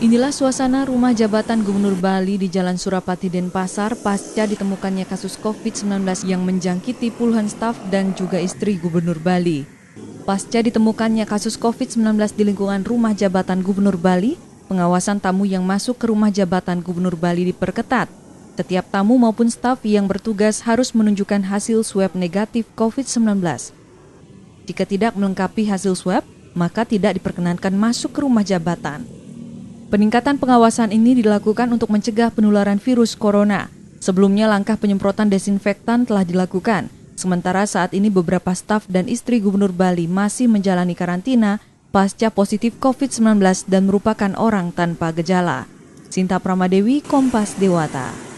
Inilah suasana rumah jabatan Gubernur Bali di Jalan Surapati Denpasar pasca ditemukannya kasus COVID-19 yang menjangkiti puluhan staf dan juga istri Gubernur Bali. Pasca ditemukannya kasus COVID-19 di lingkungan rumah jabatan Gubernur Bali, pengawasan tamu yang masuk ke rumah jabatan Gubernur Bali diperketat. Setiap tamu maupun staf yang bertugas harus menunjukkan hasil swab negatif COVID-19. Jika tidak melengkapi hasil swab, maka tidak diperkenankan masuk ke rumah jabatan. Peningkatan pengawasan ini dilakukan untuk mencegah penularan virus corona. Sebelumnya langkah penyemprotan desinfektan telah dilakukan. Sementara saat ini beberapa staf dan istri Gubernur Bali masih menjalani karantina pasca positif COVID-19 dan merupakan orang tanpa gejala. Sinta Pramadewi, Kompas Dewata.